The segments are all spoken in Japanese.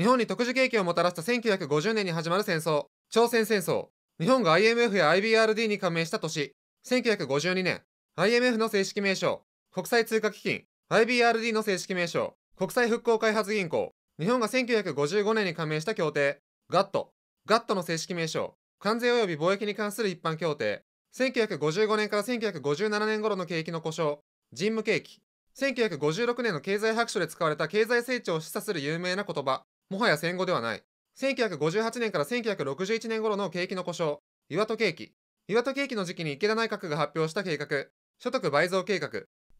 日本に特殊景気をもたらした1950年に始まる戦争、朝鮮戦争。日本が IMF や IBRD に加盟した年、1952年、IMF の正式名称、国際通貨基金、IBRD の正式名称、国際復興開発銀行。日本が1955年に加盟した協定、ガット。ガットの正式名称、関税及び貿易に関する一般協定。1955年から1957年頃の景気の故障、人務景気。1956年の経済白書で使われた経済成長を示唆する有名な言葉、もはや戦後ではない。1958年から1961年頃の景気の故障、岩戸景気。岩戸景気の時期に池田内閣が発表した計画、所得倍増計画、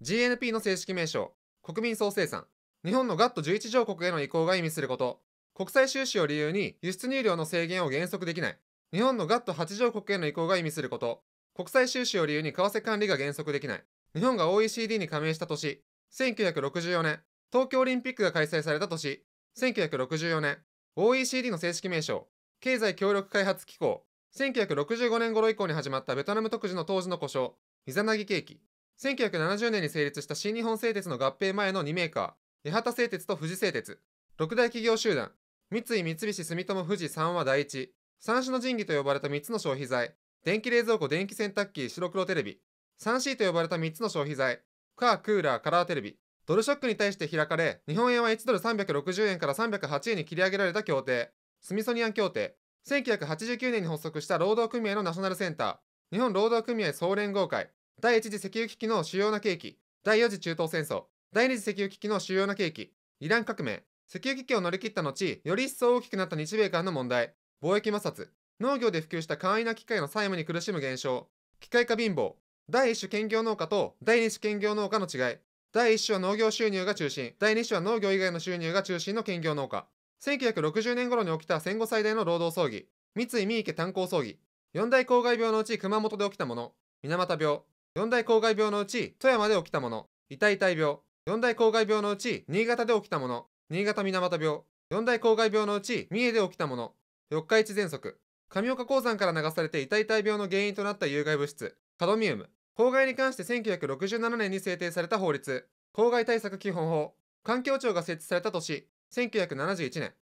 GNP の正式名称、国民総生産、日本の GATT11 条国への移行が意味すること、国際収支を理由に輸出入量の制限を原則できない、日本の GATT8 条国への移行が意味すること、国際収支を理由に為替管理が原則できない、日本が OECD に加盟した年、1964年、東京オリンピックが開催された年、1964年、OECD の正式名称、経済協力開発機構、1965年頃以降に始まったベトナム特需の当時の故障、イザナギケーキ1970年に成立した新日本製鉄の合併前の2メーカー、八幡製鉄と富士製鉄。六大企業集団、三井三菱住友富士三和第一、三種の神器と呼ばれた3つの消費財、電気冷蔵庫、電気洗濯機、白黒テレビ。3C と呼ばれた3つの消費財、カー、クーラー、カラーテレビ。ドルショックに対して開かれ、日本円は1ドル360円から308円に切り上げられた協定、スミソニアン協定。1989年に発足した労働組合のナショナルセンター、日本労働組合総連合会、第1次石油危機の主要な契機、第4次中東戦争、第2次石油危機の主要な契機、イラン革命、石油危機を乗り切った後、より一層大きくなった日米間の問題、貿易摩擦、農業で普及した簡易な機械の債務に苦しむ現象、機械化貧乏、第1種兼業農家と第2種兼業農家の違い、第1種は農業収入が中心、第2種は農業以外の収入が中心の兼業農家。1960年頃に起きた戦後最大の労働争議、三井三池炭鉱争議。四大公害病のうち熊本で起きたもの、水俣病。四大公害病のうち富山で起きたもの、痛い痛い病。四大公害病のうち新潟で起きたもの、新潟水俣病。四大公害病のうち三重で起きたもの、四日市喘息。上岡鉱山から流されて痛い痛い病の原因となった有害物質、カドミウム。公害に関して1967年に制定された法律、公害対策基本法、環境庁が設置された年、1971年、